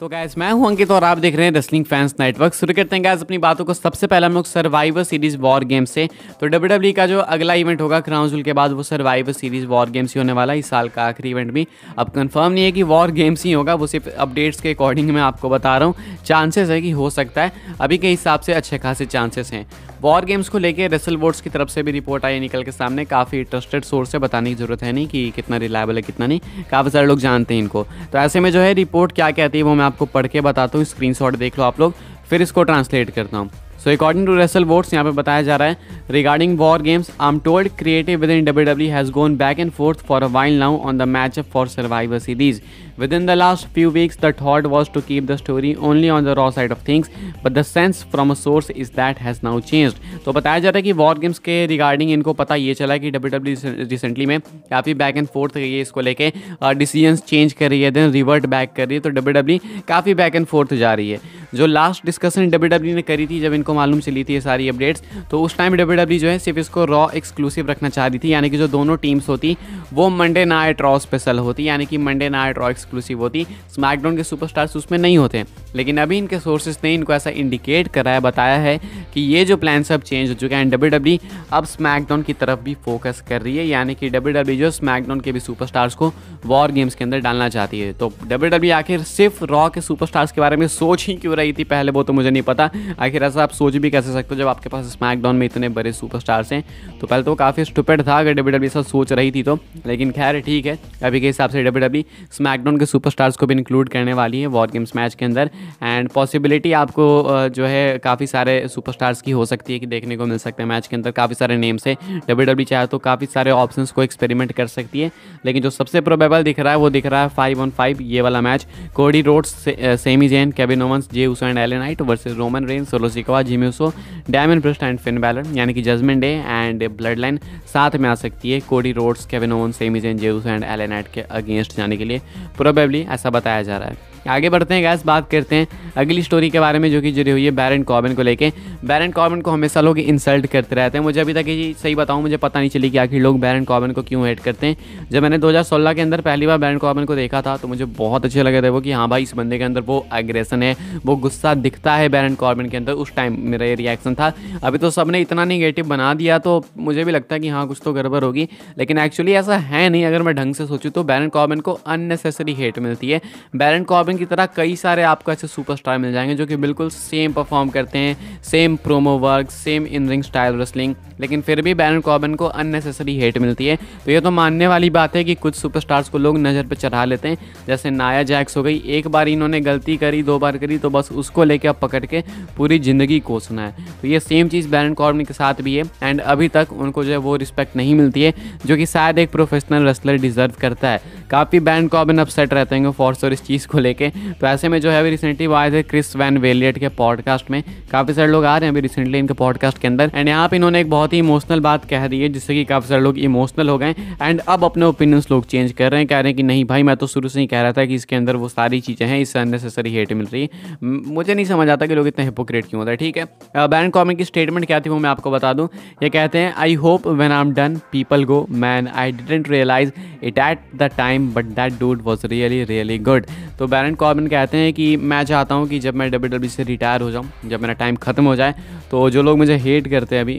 तो गैस मैं हूं अंकित और आप देख रहे हैं रेसलिंग फैंस नेटवर्क शुरू करते हैं गैस अपनी बातों को सबसे पहले हम लोग सर्वाइवर सीरीज वॉर गेम से तो डब्ल्यू e का जो अगला इवेंट होगा क्राउन के बाद वो सर्वाइवर सीरीज वॉर गेम्स ही होने वाला है इस साल का आखिरी इवेंट भी अब कंफर्म नहीं है कि वॉर गेम्स ही होगा वो सिर्फ अपडेट्स के अकॉर्डिंग मैं आपको बता रहा हूँ चांसेस है कि हो सकता है अभी के हिसाब से अच्छे खासे चांसेस हैं वॉर गेम्स को लेकर रेसल बोर्ड्स की तरफ से भी रिपोर्ट आई निकल के सामने काफ़ी इंटरेस्टेड सोर्स से बताने की जरूरत है नहीं कि कितना रिलायबल है कितना नहीं काफ़ी सारे लोग जानते हैं इनको तो ऐसे में जो है रिपोर्ट क्या कहती है वो मैं मैं आपको पढ़ के बताता हूँ स्क्रीन देख लो आप लोग फिर इसको ट्रांसलेट करता हूँ so according to Wrestle Votes यहाँ पे बताया जा रहा है regarding War Games I am told creative within W W has gone back and forth for a while now on the match up for Survivor Series Within the last few weeks, the thought was to keep the story only on the raw side of things, but the sense from a source is that has now changed. तो बताया जा रहा है कि war games के regarding इनको पता ये चला कि डब्ल्यू डब्ल्यू रिसेंटली में काफ़ी बैक एंड फोर्थ गई है इसको लेके डिसीजंस चेंज कर रही है देन रिवर्ट बैक कर रही है तो डब्ल्यू डब्ल्यू काफ़ी बैक एंड फोर्थ जा रही है जो लास्ट डिस्कशन डब्ल्यू ने करी थी जब इनको मालूम चली थी ये सारी अपडेट्स तो उस टाइम डब्ल्यू e जो है सिर्फ इसको रॉ एक्सक्लूसिव रखना चाह रही थी यानी कि जो दोनों टीम्स होती वो मंडे नाइट रॉ स्पेशल होती यानी कि मंडे नाइट रॉ एक्सक्लूसिव होती स्मैकडाउन के सुपरस्टार्स उसमें नहीं होते लेकिन अभी इनके सोर्सेज ने इनको ऐसा इंडिकेट कराया बताया है कि ये जो प्लान सब चेंज हो चुके हैं डब्ल्यू e अब स्मैकडाउन की तरफ भी फोकस कर रही है यानी कि डब्ल्यू e जो स्मैकडाउन के भी सुपरस्टार्स को वॉर गेम्स के अंदर डालना चाहती है तो डब्ल्यू आखिर सिर्फ रॉ के सुपरस्टार्स के बारे में सोच ही क्यों रही रही थी पहले वो तो मुझे नहीं पता आखिर ऐसा आप सोच भी कैसे सकते हो जब आपके पास स्मैकडाउन में इतने बड़े सुपरस्टार्स हैं तो पहले तो काफ़ी स्टुपेड था अगर डब्ल्यू डब्ल्यू ऐसा सोच रही थी तो लेकिन खैर ठीक है अभी के हिसाब से डब्ल्यू डब्ल्यू स्मैकडाउन के सुपरस्टार्स को भी इंक्लूड करने वाली है वॉर गेम्स मैच के अंदर एंड पॉसिबिलिटी आपको जो है काफ़ी सारे सुपरस्टार्स की हो सकती है कि देखने को मिल सकते हैं मैच के अंदर काफ़ी सारे नेम्स है डब्ल्यू डब्ल्यू चाहे तो काफ़ी सारे ऑप्शन को एक्सपेरिमेंट कर सकती है लेकिन जो सबसे प्रोबेबल दिख रहा है वो दिख रहा है फाइव वन फाइव ये वाला match Cody Rhodes Sami Zayn Kevin Owens Jey Uso and LA Knight versus Roman Reigns Solo Sikoa Uso Damian Priest and Finn Balor यानी कि Judgment Day and Bloodline साथ में आ सकती है Cody Rhodes Kevin Owens Sami Jey Uso and LA Knight के against जाने के लिए प्रोबेबली ऐसा बताया जा रहा है आगे बढ़ते हैं गैस बात करते हैं अगली स्टोरी के बारे में जो कि जुड़ी हुई है बैरन कॉबिन को लेके बैरन कॉबिन को हमेशा लोग इंसल्ट करते रहते हैं मुझे अभी तक ये सही बताऊँ मुझे पता नहीं चली कि आखिर लोग बैरन कॉबिन को क्यों हेट करते हैं जब मैंने दो के अंदर पहली बार बैरन कॉबिन को देखा था तो मुझे बहुत अच्छे लगे थे वो कि हाँ भाई इस बंदे के अंदर वो एग्रेसन है वो गुस्सा दिखता है बैरन कॉबिन के अंदर उस टाइम मेरा ये रिएक्शन था अभी तो सब ने इतना निगेटिव बना दिया तो मुझे भी लगता है कि हाँ कुछ तो गड़बड़ होगी लेकिन एक्चुअली ऐसा है नहीं अगर मैं ढंग से सोचूँ तो बैरन कॉबिन को अननेसेसरी हेट मिलती है बैरन कॉबिन की तरह कई सारे आपको ऐसे सुपरस्टार मिल जाएंगे जो कि बिल्कुल सेम परफॉर्म करते हैं same promo work same in ring style wrestling लेकिन फिर भी बैरन कॉबन को अननेसेसरी हेट मिलती है तो ये तो मानने वाली बात है कि कुछ सुपरस्टार्स को लोग नज़र पर चढ़ा लेते हैं जैसे नाया जैक्स हो गई एक बार इन्होंने गलती करी दो बार करी तो बस उसको लेके अब पकड़ के पूरी ज़िंदगी कोसना है तो ये सेम चीज़ बैरन कॉबन के साथ भी है एंड अभी तक उनको जो है वो रिस्पेक्ट नहीं मिलती है जो कि शायद एक प्रोफेशनल रेसलर डिज़र्व करता है काफ़ी बैरन कॉर्बन अपसेट रहते हैं फॉर्स और इस चीज़ को लेके ओके तो ऐसे में जो है अभी रिसेंटली वो आए थे क्रिस वैन वेलियट के पॉडकास्ट में काफ़ी सारे लोग आ रहे हैं अभी रिसेंटली इनके पॉडकास्ट के अंदर एंड यहाँ पर इन्होंने एक बहुत ही इमोशनल बात कह दी है जिससे कि काफ़ी सारे लोग इमोशनल हो गए एंड अब अपने ओपिनियंस लोग चेंज कर रहे हैं कह रहे हैं कि नहीं भाई मैं तो शुरू से ही कह रहा था कि इसके अंदर वो सारी चीज़ें हैं इससे अननेसेसरी हेट मिल रही है मुझे नहीं समझ आता कि लोग इतने हिपोक्रेट क्यों होता है ठीक है बैन कॉमिक की स्टेटमेंट क्या थी वो मैं आपको बता दूँ ये कहते हैं I hope when I am done people go man I didn't realize it at the time but that dude was really really good तो बैरन कॉर्बिन कहते हैं कि मैं चाहता हूँ कि जब मैं डब्ल्यू से रिटायर हो जाऊँ जब मेरा टाइम ख़त्म हो जाए तो जो लोग मुझे हेट करते हैं अभी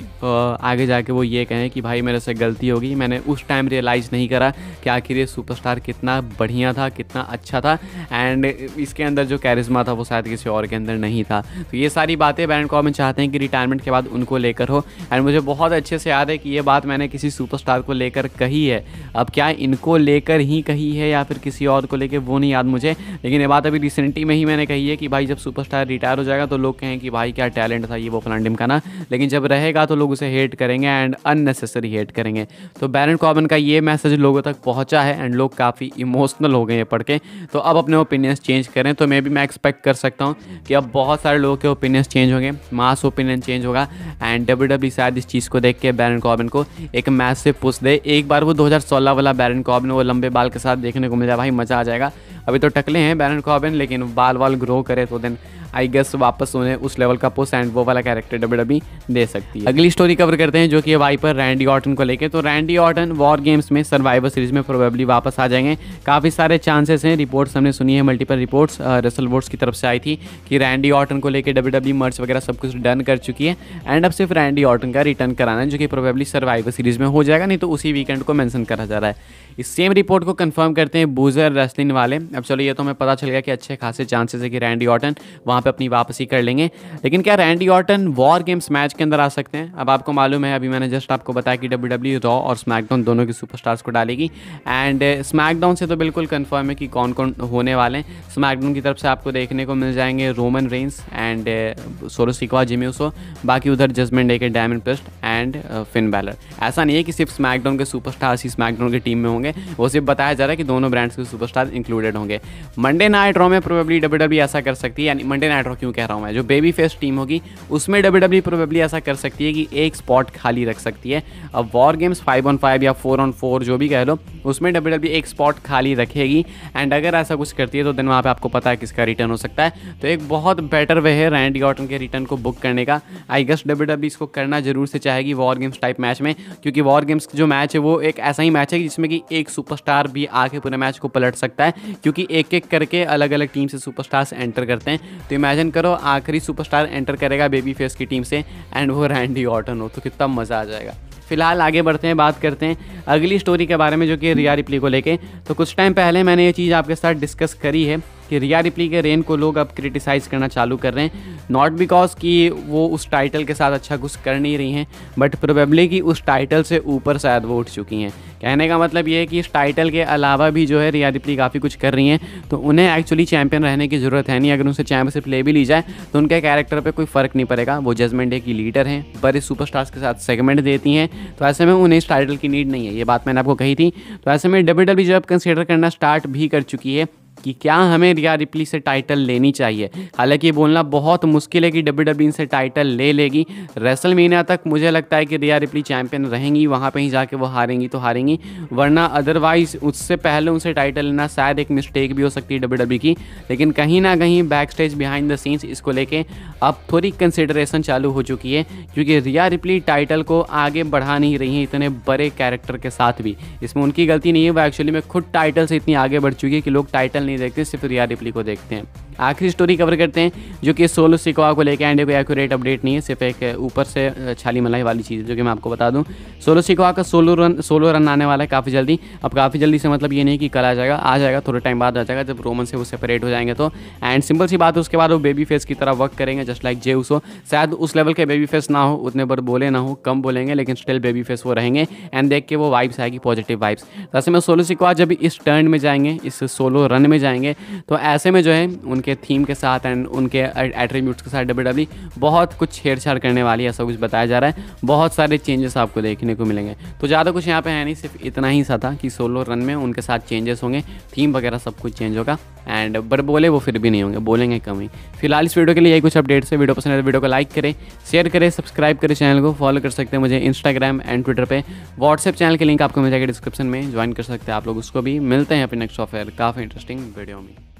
आगे जाके वो ये कहें कि भाई मेरे से गलती होगी मैंने उस टाइम रियलाइज़ नहीं करा कि आखिर ये सुपरस्टार कितना बढ़िया था कितना अच्छा था एंड इसके अंदर जो कैरिज्मा था वो शायद किसी और के अंदर नहीं था तो ये सारी बातें बैंड में चाहते हैं कि रिटायरमेंट के बाद उनको लेकर हो एंड मुझे बहुत अच्छे से याद है कि ये बात मैंने किसी सुपर को लेकर कही है अब क्या इनको लेकर ही कही है या फिर किसी और को लेकर वो नहीं याद मुझे लेकिन ये बात अभी रिसेंटली में ही मैंने कही है कि भाई जब सुपर रिटायर हो जाएगा तो लोग कहें कि भाई क्या टैलेंट था ये वो फलाना डिमांड का ना लेकिन जब रहेगा तो लोग उसे हेट करेंगे एंड अननेसेसरी हेट करेंगे तो बैरन कॉबन का ये मैसेज लोगों तक पहुंचा है एंड लोग काफ़ी इमोशनल हो गए हैं पढ़ के तो अब अपने ओपिनियंस चेंज करें तो मे भी मैं एक्सपेक्ट कर सकता हूँ कि अब बहुत सारे लोगों के ओपिनियंस चेंज होंगे मास ओपिनियन चेंज होगा एंड डब्ल्यू डब्ल्यू शायद इस चीज़ को देख के बैरन कॉबन को एक मैच से पुश दे एक बार वो 2016 वाला बैरन कॉबन वो लंबे बाल के साथ देखने को मिल जाए भाई मज़ा आ जाएगा अभी तो टकले हैं बैरन कॉबन लेकिन बाल वाल ग्रो करे तो देन आई गेस वापस उन्हें उस लेवल का पोस्ट एंड वो वाला कैरेक्टर डब्ल्यू डब्ल्यू दे सकती है अगली स्टोरी कवर करते हैं जो कि वाई पर रैंडी ऑर्टन को लेकर तो रैंडी ऑर्टन वॉर गेम्स में सर्वाइवर सीरीज में प्रोबेबली वापस आ जाएंगे काफ़ी सारे चांसेस हैं रिपोर्ट्स हमने सुनी है मल्टीपल रिपोर्ट्स रसल वोट्स की तरफ से आई थी कि रैंडी ऑर्टन को लेकर डब्ल्यू डब्ल्यू मर्च वगैरह सब कुछ डन कर चुकी है एंड अब सिर्फ रैंडी ऑर्टन का रिटर्न कराना है जो कि प्रोबेबली सर्वाइवर सीरीज में हो जाएगा नहीं तो उसी वीकेंड को मैंसन करा जा रहा है इस सेम रिपोर्ट को कंफर्म करते हैं बूजर रेस्लिन वाले अब चलो ये तो हमें पता चल गया कि अच्छे खासे चांसेस है कि रैंडी ऑर्टन वहाँ वहाँ पे अपनी वापसी कर लेंगे लेकिन क्या Randy Orton War Games match के अंदर आ सकते हैं अब आपको मालूम है अभी मैंने जस्ट आपको बताया कि डब्ल्यू डब्ल्यू रॉ और स्मैकडाउन दोनों के सुपरस्टार्स को डालेगी एंड स्मैकडाउन uh, से तो बिल्कुल कन्फर्म है कि कौन कौन होने वाले हैं स्मैकडाउन की तरफ से आपको देखने को मिल जाएंगे Roman Reigns and Solo Sikoa Jimmy Uso बाकी उधर जजमेंट डे के Damian Priest and Finn Balor ऐसा नहीं है कि सिर्फ स्मैकडाउन के सुपरस्टार्स ही स्मैकडाउन की टीम में होंगे वो सिर्फ बताया जा रहा है कि दोनों ब्रांड्स के सुपरस्टार इंक्लूडेड होंगे मंडे नाइट रॉ में प्रोबेबली डब्ल्यू डब्ल्यू ऐसा कर सकती है यानी मंडे नाइट रॉ क्यों कह रहा हूँ मैं जो बेबी फेस टीम होगी उसमें डब्ल्यू डब्ल्यू प्रोबेबली ऐसा कर सकती है कि एक स्पॉट खाली रख सकती है अब War Games five on five या फोर ऑन फोर जो भी कह लो उसमें डब्ल्यू डब्ल्यू एक स्पॉट खाली रखेगी एंड अगर ऐसा कुछ करती है तो देन वहाँ पर आपको पता है किसका रिटर्न हो सकता है तो एक बहुत बेटर वे है रैंडी गॉटन के रिटर्न को बुक करने का आई गेस डब्ल्यू डब्ल्यू इसको करना जरूर से चाहेगी जाएगी वॉर गेम्स टाइप मैच में क्योंकि वॉर गेम्स जो मैच है वो एक ऐसा ही मैच है जिसमें कि एक सुपरस्टार भी आके पूरे मैच को पलट सकता है क्योंकि एक एक करके अलग अलग टीम से सुपरस्टार्स एंटर करते हैं तो इमेजिन करो आखिरी सुपरस्टार एंटर करेगा बेबी फेस की टीम से एंड वो रैंडी ऑटन हो तो कितना मज़ा आ जाएगा फिलहाल आगे बढ़ते हैं बात करते हैं अगली स्टोरी के बारे में जो कि रिया रिप्ली को लेके तो कुछ टाइम पहले मैंने ये चीज़ आपके साथ डिस्कस करी है कि रिया रिप्ली के रेन को लोग अब क्रिटिसाइज़ करना चालू कर रहे हैं नॉट बिकॉज कि वो उस टाइटल के साथ अच्छा कुछ कर नहीं रही हैं बट प्रोबेबली कि उस टाइटल से ऊपर शायद वो उठ चुकी हैं कहने का मतलब ये है कि इस टाइटल के अलावा भी जो है रिया रिप्ली काफ़ी कुछ कर रही हैं तो उन्हें एक्चुअली चैंपियन रहने की ज़रूरत है नहीं अगर उनसे चैंपियनशिप ले भी ली जाए तो उनके कैरेक्टर पर कोई फ़र्क नहीं पड़ेगा वो जजमेंट डे की लीडर हैं बड़े सुपर के साथ सेगमेंट देती हैं तो ऐसे में उन्हें इस टाइटल की नीड नहीं है ये बात मैंने आपको कही थी तो ऐसे में डब्ल्यू डब्ल्यू जब कंसिडर करना स्टार्ट भी कर चुकी है कि क्या हमें रिया रिप्ली से टाइटल लेनी चाहिए हालांकि बोलना बहुत मुश्किल है कि डब्ल्यू डब्ल्यू e इनसे टाइटल ले लेगी रेसल मीना तक मुझे लगता है कि रिया रिप्ली चैंपियन रहेंगी वहाँ पर ही जाके वो हारेंगी तो हारेंगी वरना अदरवाइज उससे पहले उनसे टाइटल लेना शायद एक मिस्टेक भी हो सकती है डब्ल्यू डब्ल्यू e की लेकिन कहीं ना कहीं backstage behind the scenes इसको लेके अब थोड़ी कंसिडरेशन चालू हो चुकी है क्योंकि रिया रिप्ली टाइटल को आगे बढ़ा नहीं रही है इतने बड़े कैरेक्टर के साथ भी इसमें उनकी गलती नहीं है वो एक्चुअली में खुद टाइटल से इतनी आगे बढ़ चुकी है कि लोग टाइटल नहीं देखते सिर्फ रिया रिपली को देखते हैं आखिरी स्टोरी कवर करते हैं जो कि सोलो सिकवा को लेकर एंड कोई एक्यूरेट अपडेट नहीं है सिर्फ एक ऊपर से छाली मलाई वाली चीज़ है जो कि मैं आपको बता दूँ सोलो सिकवा का सोलो रन सोलो रन आने वाला है काफ़ी जल्दी अब काफ़ी जल्दी से मतलब ये नहीं कि कल आ जाएगा आ जाएगा थोड़े टाइम बाद आ जाएगा जब रोमन से वो सेपरेट हो जाएंगे तो एंड सिंपल सी बात है उसके बाद वो बेबी फेस की तरह वर्क करेंगे जस्ट लाइक जे उसो शायद उस लेवल के बेबी फेस ना हो उतने पर बोले ना हो कम बोलेंगे लेकिन स्टिल बेबी फेस वो रहेंगे एंड देख के वो वाइब्स आएगी पॉजिटिव वाइब्स वैसे में सोलो सिकवा जब इस टर्न में जाएंगे इस सोलो रन में जाएंगे तो ऐसे में जो है उनके उनके थीम के साथ एंड उनके एट्रीब्यूट्स के साथ डब्ल्यू e बहुत कुछ छेड़छाड़ करने वाली है ऐसा कुछ बताया जा रहा है बहुत सारे चेंजेस आपको देखने को मिलेंगे तो ज़्यादा कुछ यहाँ पे है नहीं सिर्फ इतना ही सा था कि सोलो रन में उनके साथ चेंजेस होंगे थीम वगैरह सब कुछ चेंज होगा एंड बट बोले वो फिर भी नहीं होंगे बोलेंगे कम ही फिलहाल इस वीडियो के लिए यही कुछ अपडेट्स है वीडियो पसंद है वीडियो तो को लाइक करें शेयर करें सब्सक्राइब करें चैनल को फॉलो कर सकते हैं मुझे इंस्टाग्राम एंड ट्विटर पर व्हाट्सएप चैनल के लिंक आपको मिल जाएगा डिस्क्रिप्शन में ज्वाइन कर सकते हैं आप लोग उसको भी मिलते हैं अपने नेक्स्ट सॉफ्टवेयर काफ़ी इंटरेस्टिंग वीडियो में